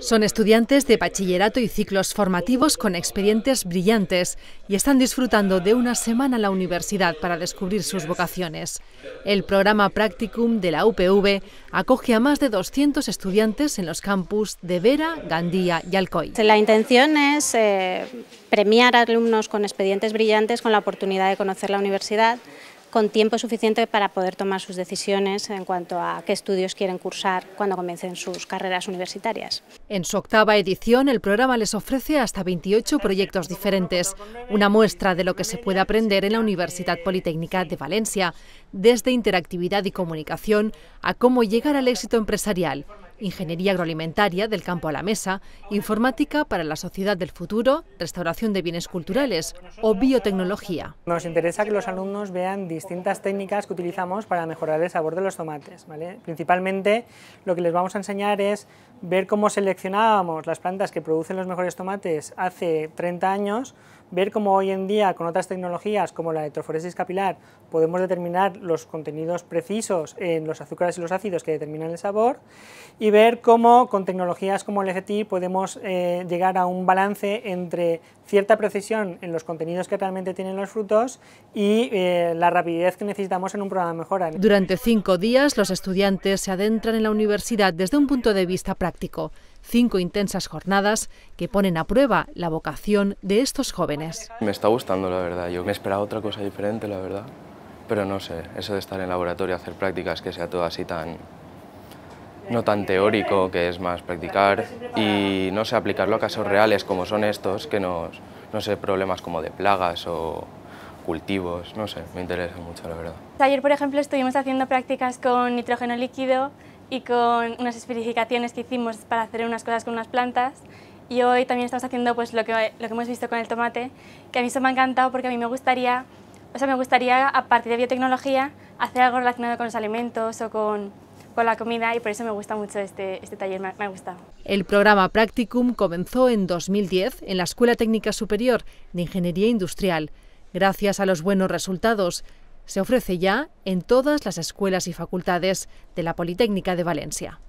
Son estudiantes de bachillerato y ciclos formativos con expedientes brillantes y están disfrutando de una semana en la universidad para descubrir sus vocaciones. El programa Practicum de la UPV acoge a más de 200 estudiantes en los campus de Vera, Gandía y Alcoy. La intención es eh, premiar a alumnos con expedientes brillantes con la oportunidad de conocer la universidad con tiempo suficiente para poder tomar sus decisiones en cuanto a qué estudios quieren cursar cuando comiencen sus carreras universitarias. En su octava edición, el programa les ofrece hasta 28 proyectos diferentes, una muestra de lo que se puede aprender en la Universidad Politécnica de Valencia, desde interactividad y comunicación a cómo llegar al éxito empresarial ingeniería agroalimentaria del campo a la mesa, informática para la sociedad del futuro, restauración de bienes culturales o biotecnología. Nos interesa que los alumnos vean distintas técnicas que utilizamos para mejorar el sabor de los tomates. Principalmente lo que les vamos a enseñar es ver cómo seleccionábamos las plantas que producen los mejores tomates hace 30 años ver cómo hoy en día con otras tecnologías como la electroforesis capilar podemos determinar los contenidos precisos en los azúcares y los ácidos que determinan el sabor y ver cómo con tecnologías como el FT podemos eh, llegar a un balance entre cierta precisión en los contenidos que realmente tienen los frutos y eh, la rapidez que necesitamos en un programa de mejora. Durante cinco días los estudiantes se adentran en la universidad desde un punto de vista práctico. Cinco intensas jornadas que ponen a prueba la vocación de estos jóvenes. Me está gustando, la verdad. Yo me esperaba otra cosa diferente, la verdad. Pero no sé, eso de estar en laboratorio, hacer prácticas, que sea todo así tan... no tan teórico, que es más practicar y, no sé, aplicarlo a casos reales como son estos, que no sé, problemas como de plagas o cultivos, no sé, me interesa mucho, la verdad. Ayer, por ejemplo, estuvimos haciendo prácticas con nitrógeno líquido y con unas especificaciones que hicimos para hacer unas cosas con unas plantas y hoy también estamos haciendo pues lo que, hemos visto con el tomate, que a mí eso me ha encantado porque a mí me gustaría, o sea, me gustaría a partir de biotecnología hacer algo relacionado con los alimentos o con, la comida y por eso me gusta mucho este, este taller, me, ha gustado. El programa Practicum comenzó en 2010 en la Escuela Técnica Superior de Ingeniería Industrial. Gracias a los buenos resultados, se ofrece ya en todas las escuelas y facultades de la Politécnica de Valencia.